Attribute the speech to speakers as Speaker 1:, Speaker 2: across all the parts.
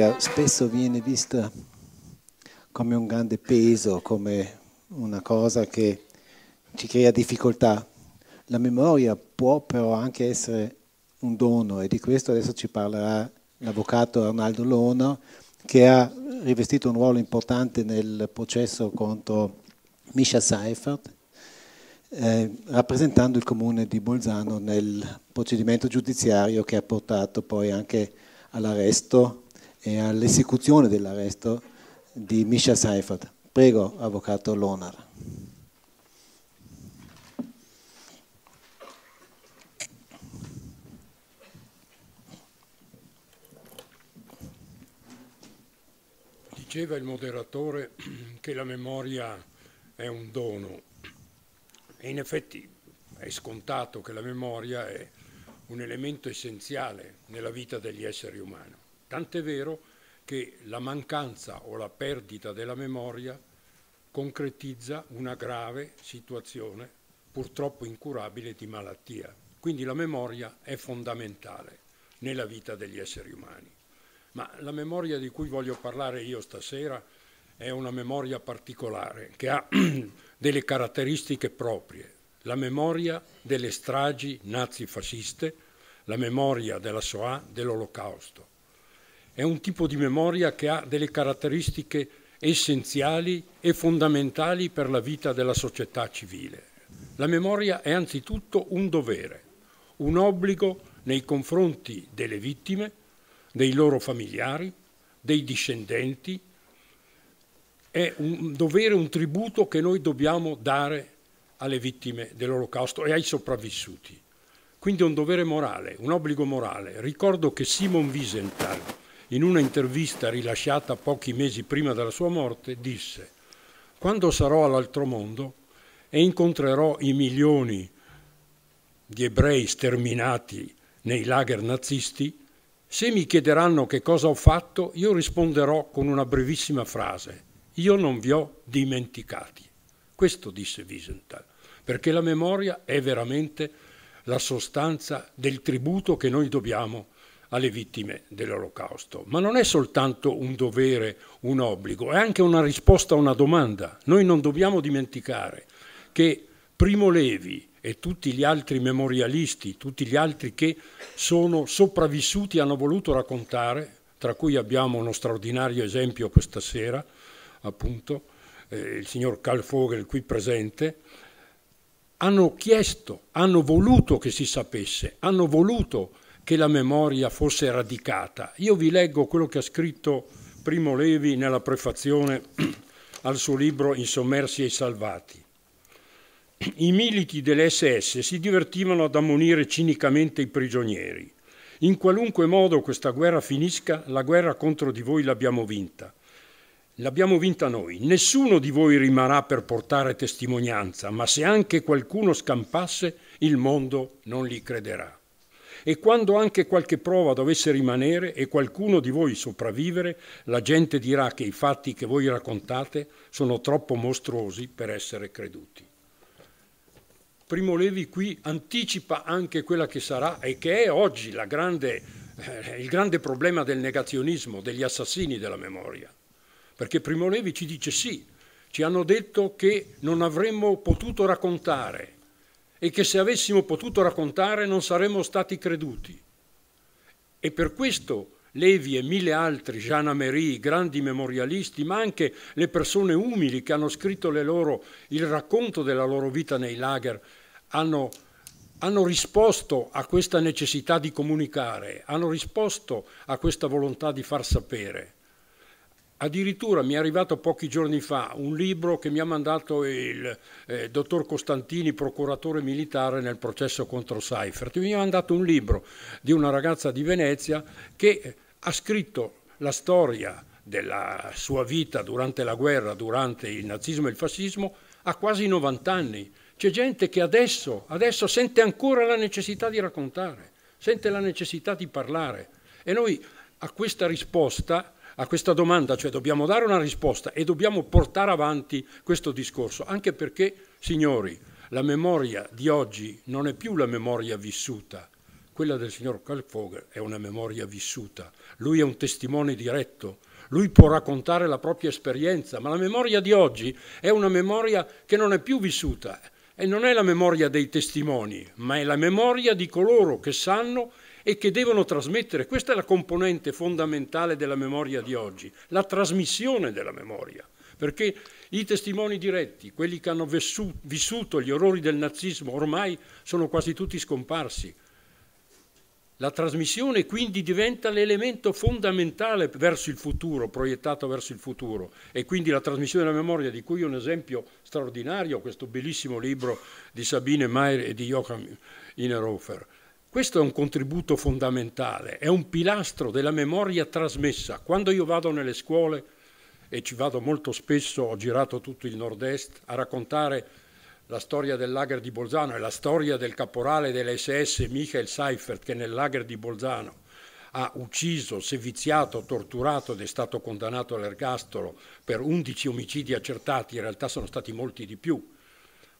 Speaker 1: storia spesso viene vista come un grande peso, come una cosa che ci crea difficoltà. La memoria può però anche essere un dono e di questo adesso ci parlerà l'avvocato Arnaldo Lona che ha rivestito un ruolo importante nel processo contro Misha Seifert, eh, rappresentando il comune di Bolzano nel procedimento giudiziario che ha portato poi anche all'arresto e all'esecuzione dell'arresto di Misha Seifert. Prego, Avvocato Lonar. Diceva il moderatore che la memoria è un dono e in effetti è scontato che la memoria è un elemento essenziale nella vita degli esseri umani. Tant'è vero che la mancanza o la perdita della memoria concretizza una grave situazione purtroppo incurabile di malattia. Quindi la memoria è fondamentale nella vita degli esseri umani. Ma la memoria di cui voglio parlare io stasera è una memoria particolare che ha delle caratteristiche proprie. La memoria delle stragi nazifasciste, la memoria della SOA dell'Olocausto è un tipo di memoria che ha delle caratteristiche essenziali e fondamentali per la vita della società civile. La memoria è anzitutto un dovere, un obbligo nei confronti delle vittime, dei loro familiari, dei discendenti. È un dovere, un tributo che noi dobbiamo dare alle vittime dell'Olocausto e ai sopravvissuti. Quindi è un dovere morale, un obbligo morale. Ricordo che Simon Wiesenthal, in una intervista rilasciata pochi mesi prima della sua morte, disse «Quando sarò all'altro mondo e incontrerò i milioni di ebrei sterminati nei lager nazisti, se mi chiederanno che cosa ho fatto, io risponderò con una brevissima frase. Io non vi ho dimenticati. Questo disse Wiesenthal, perché la memoria è veramente la sostanza del tributo che noi dobbiamo alle vittime dell'olocausto. Ma non è soltanto un dovere, un obbligo, è anche una risposta a una domanda. Noi non dobbiamo dimenticare che Primo Levi e tutti gli altri memorialisti, tutti gli altri che sono sopravvissuti hanno voluto raccontare, tra cui abbiamo uno straordinario esempio questa sera, appunto, eh, il signor Carl Vogel qui presente, hanno chiesto, hanno voluto che si sapesse, hanno voluto che la memoria fosse radicata. Io vi leggo quello che ha scritto Primo Levi nella prefazione al suo libro Insommersi ai salvati. I militi dell'SS si divertivano ad ammonire cinicamente i prigionieri. In qualunque modo questa guerra finisca, la guerra contro di voi l'abbiamo vinta. L'abbiamo vinta noi. Nessuno di voi rimarrà per portare testimonianza, ma se anche qualcuno scampasse, il mondo non li crederà. E quando anche qualche prova dovesse rimanere e qualcuno di voi sopravvivere, la gente dirà che i fatti che voi raccontate sono troppo mostruosi per essere creduti. Primo Levi qui anticipa anche quella che sarà e che è oggi grande, eh, il grande problema del negazionismo, degli assassini della memoria. Perché Primo Levi ci dice sì, ci hanno detto che non avremmo potuto raccontare e che se avessimo potuto raccontare non saremmo stati creduti. E per questo Levi e mille altri, Jeanne Amery, grandi memorialisti, ma anche le persone umili che hanno scritto loro, il racconto della loro vita nei lager, hanno, hanno risposto a questa necessità di comunicare, hanno risposto a questa volontà di far sapere. Addirittura mi è arrivato pochi giorni fa un libro che mi ha mandato il eh, dottor Costantini, procuratore militare nel processo contro Seifert. Mi ha mandato un libro di una ragazza di Venezia che eh, ha scritto la storia della sua vita durante la guerra, durante il nazismo e il fascismo, a quasi 90 anni. C'è gente che adesso, adesso sente ancora la necessità di raccontare, sente la necessità di parlare. E noi a questa risposta a questa domanda, cioè dobbiamo dare una risposta e dobbiamo portare avanti questo discorso, anche perché, signori, la memoria di oggi non è più la memoria vissuta, quella del signor Kalkvogel è una memoria vissuta, lui è un testimone diretto, lui può raccontare la propria esperienza, ma la memoria di oggi è una memoria che non è più vissuta e non è la memoria dei testimoni, ma è la memoria di coloro che sanno e che devono trasmettere. Questa è la componente fondamentale della memoria di oggi, la trasmissione della memoria, perché i testimoni diretti, quelli che hanno vissuto gli orrori del nazismo, ormai sono quasi tutti scomparsi. La trasmissione quindi diventa l'elemento fondamentale verso il futuro, proiettato verso il futuro e quindi la trasmissione della memoria di cui un esempio straordinario questo bellissimo libro di Sabine Mayer e di Joachim Innerhofer. Questo è un contributo fondamentale, è un pilastro della memoria trasmessa. Quando io vado nelle scuole, e ci vado molto spesso, ho girato tutto il nord-est, a raccontare la storia del lager di Bolzano e la storia del caporale dell'SS Michael Seifert che nel lager di Bolzano ha ucciso, seviziato, torturato ed è stato condannato all'ergastolo per 11 omicidi accertati, in realtà sono stati molti di più.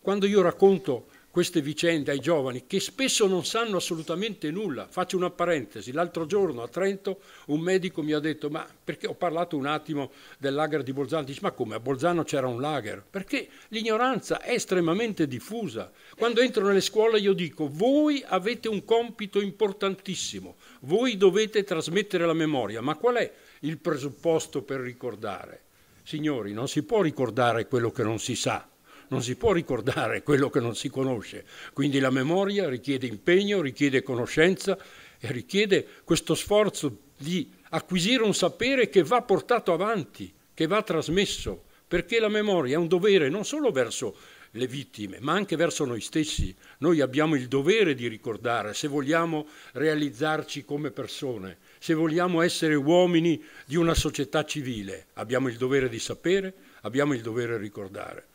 Speaker 1: Quando io racconto queste vicende ai giovani che spesso non sanno assolutamente nulla. Faccio una parentesi, l'altro giorno a Trento un medico mi ha detto, ma perché ho parlato un attimo del lager di Bolzano, dice, ma come a Bolzano c'era un lager? Perché l'ignoranza è estremamente diffusa. Quando entro nelle scuole io dico, voi avete un compito importantissimo, voi dovete trasmettere la memoria, ma qual è il presupposto per ricordare? Signori, non si può ricordare quello che non si sa non si può ricordare quello che non si conosce, quindi la memoria richiede impegno, richiede conoscenza e richiede questo sforzo di acquisire un sapere che va portato avanti, che va trasmesso, perché la memoria è un dovere non solo verso le vittime, ma anche verso noi stessi. Noi abbiamo il dovere di ricordare se vogliamo realizzarci come persone, se vogliamo essere uomini di una società civile. Abbiamo il dovere di sapere, abbiamo il dovere di ricordare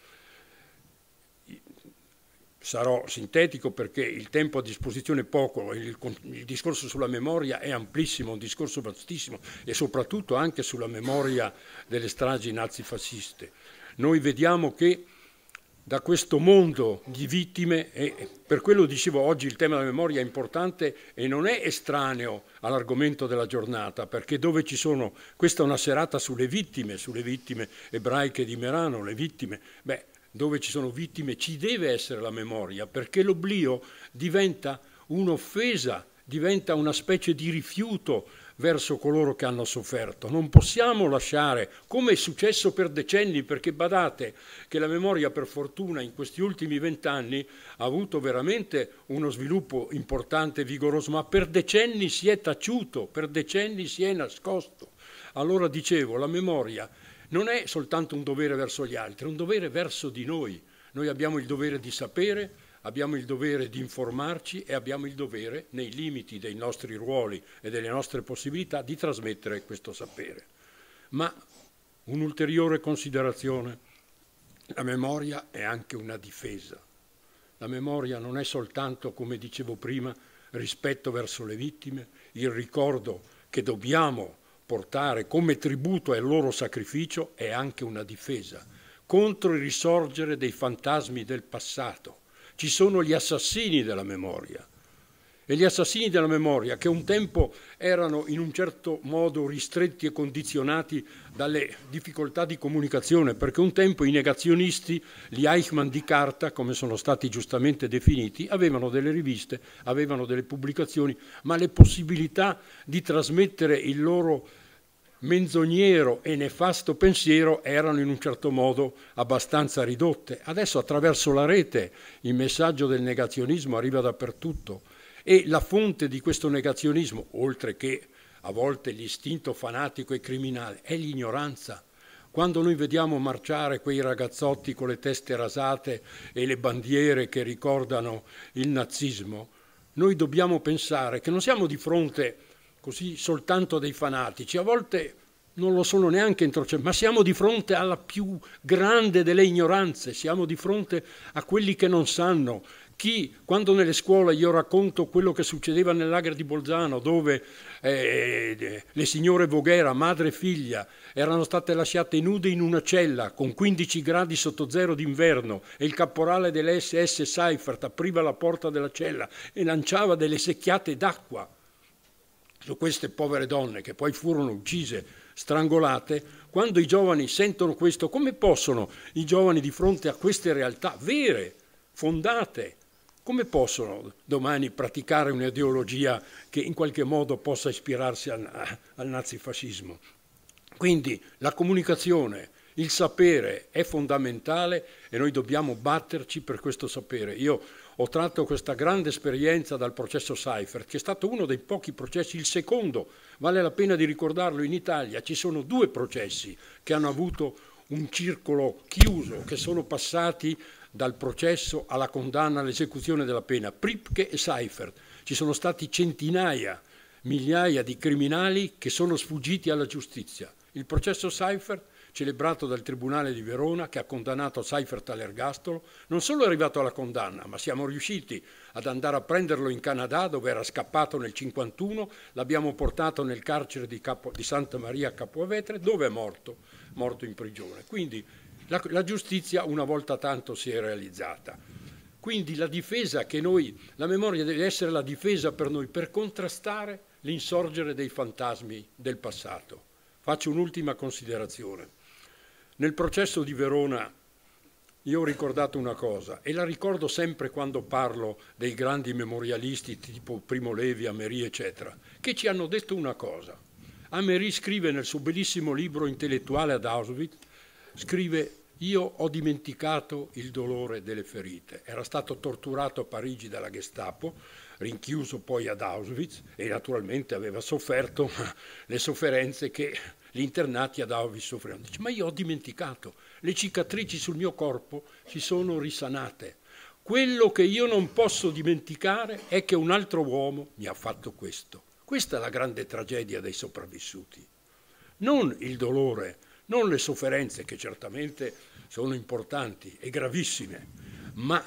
Speaker 1: sarò sintetico perché il tempo a disposizione è poco, il, il, discorso sulla memoria è amplissimo, un discorso vastissimo e soprattutto anche sulla memoria delle stragi nazifasciste. Noi vediamo che da questo mondo di vittime, e per quello dicevo oggi il tema della memoria è importante e non è estraneo all'argomento della giornata, perché dove ci sono, questa è una serata sulle vittime, sulle vittime ebraiche di Merano, le vittime, beh, dove ci sono vittime, ci deve essere la memoria, perché l'oblio diventa un'offesa, diventa una specie di rifiuto verso coloro che hanno sofferto. Non possiamo lasciare, come è successo per decenni, perché badate che la memoria per fortuna in questi ultimi vent'anni ha avuto veramente uno sviluppo importante e vigoroso, ma per decenni si è taciuto, per decenni si è nascosto. Allora dicevo, la memoria non è soltanto un dovere verso gli altri, è un dovere verso di noi. Noi abbiamo il dovere di sapere, abbiamo il dovere di informarci e abbiamo il dovere, nei limiti dei nostri ruoli e delle nostre possibilità, di trasmettere questo sapere. Ma un'ulteriore considerazione, la memoria è anche una difesa. La memoria non è soltanto, come dicevo prima, rispetto verso le vittime, il ricordo che dobbiamo portare come tributo al loro sacrificio è anche una difesa contro il risorgere dei fantasmi del passato. Ci sono gli assassini della memoria, e gli assassini della memoria, che un tempo erano in un certo modo ristretti e condizionati dalle difficoltà di comunicazione, perché un tempo i negazionisti, gli Eichmann di carta, come sono stati giustamente definiti, avevano delle riviste, avevano delle pubblicazioni, ma le possibilità di trasmettere il loro menzognero e nefasto pensiero erano in un certo modo abbastanza ridotte. Adesso attraverso la rete il messaggio del negazionismo arriva dappertutto e la fonte di questo negazionismo, oltre che a volte l'istinto fanatico e criminale, è l'ignoranza. Quando noi vediamo marciare quei ragazzotti con le teste rasate e le bandiere che ricordano il nazismo, noi dobbiamo pensare che non siamo di fronte così soltanto dei fanatici, a volte non lo sono neanche introceduti, ma siamo di fronte alla più grande delle ignoranze, siamo di fronte a quelli che non sanno chi, quando nelle scuole io racconto quello che succedeva nell'agra di Bolzano, dove eh, le signore Voghera, madre e figlia, erano state lasciate nude in una cella con 15 gradi sotto zero d'inverno e il caporale dell'SS Seifert apriva la porta della cella e lanciava delle secchiate d'acqua su queste povere donne che poi furono uccise, strangolate, quando i giovani sentono questo, come possono i giovani di fronte a queste realtà vere, fondate, come possono domani praticare un'ideologia che in qualche modo possa ispirarsi al, al nazifascismo? Quindi la comunicazione, il sapere è fondamentale e noi dobbiamo batterci per questo sapere. Io ho tratto questa grande esperienza dal processo Seifert, che è stato uno dei pochi processi, il secondo, vale la pena di ricordarlo, in Italia ci sono due processi che hanno avuto un circolo chiuso, che sono passati dal processo alla condanna all'esecuzione della pena, Pripke e Seifert. Ci sono stati centinaia, migliaia di criminali che sono sfuggiti alla giustizia. Il processo Seifert, celebrato dal Tribunale di Verona, che ha condannato Seifert all'ergastolo, non solo è arrivato alla condanna, ma siamo riusciti ad andare a prenderlo in Canada, dove era scappato nel 1951, l'abbiamo portato nel carcere di, Capo, di Santa Maria a Capovetre, dove è morto, morto in prigione. Quindi la, la giustizia una volta tanto si è realizzata. Quindi la difesa che noi, la memoria deve essere la difesa per noi per contrastare l'insorgere dei fantasmi del passato. Faccio un'ultima considerazione. Nel processo di Verona io ho ricordato una cosa e la ricordo sempre quando parlo dei grandi memorialisti tipo Primo Levi, Amery, eccetera, che ci hanno detto una cosa. Amery scrive nel suo bellissimo libro intellettuale ad Auschwitz scrive io ho dimenticato il dolore delle ferite. Era stato torturato a Parigi dalla Gestapo, rinchiuso poi ad Auschwitz e naturalmente aveva sofferto le sofferenze che gli internati ad Auschwitz soffrivano. Dice, ma io ho dimenticato, le cicatrici sul mio corpo si sono risanate. Quello che io non posso dimenticare è che un altro uomo mi ha fatto questo. Questa è la grande tragedia dei sopravvissuti. Non il dolore non le sofferenze che certamente sono importanti e gravissime, ma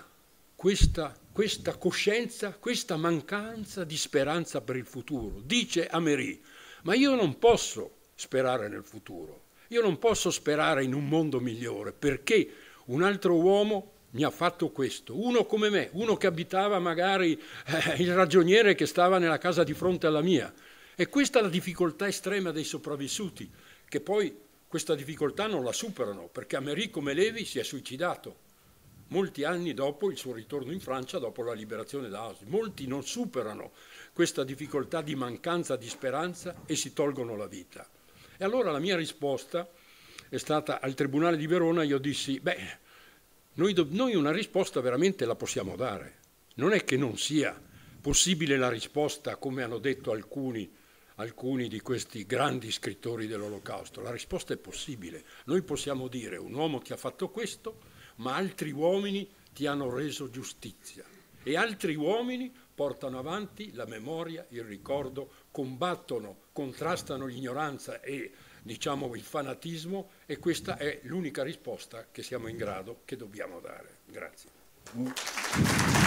Speaker 1: questa, questa coscienza, questa mancanza di speranza per il futuro. Dice a Amery, ma io non posso sperare nel futuro, io non posso sperare in un mondo migliore perché un altro uomo mi ha fatto questo, uno come me, uno che abitava magari eh, il ragioniere che stava nella casa di fronte alla mia. E questa è la difficoltà estrema dei sopravvissuti, che poi questa difficoltà non la superano perché Americo Melevi si è suicidato molti anni dopo il suo ritorno in Francia, dopo la liberazione da Auschwitz. Molti non superano questa difficoltà di mancanza di speranza e si tolgono la vita. E allora la mia risposta è stata al Tribunale di Verona, io dissi, beh, noi, noi una risposta veramente la possiamo dare. Non è che non sia possibile la risposta, come hanno detto alcuni, alcuni di questi grandi scrittori dell'olocausto? La risposta è possibile. Noi possiamo dire un uomo ti ha fatto questo, ma altri uomini ti hanno reso giustizia e altri uomini portano avanti la memoria, il ricordo, combattono, contrastano l'ignoranza e diciamo il fanatismo e questa è l'unica risposta che siamo in grado, che dobbiamo dare. Grazie.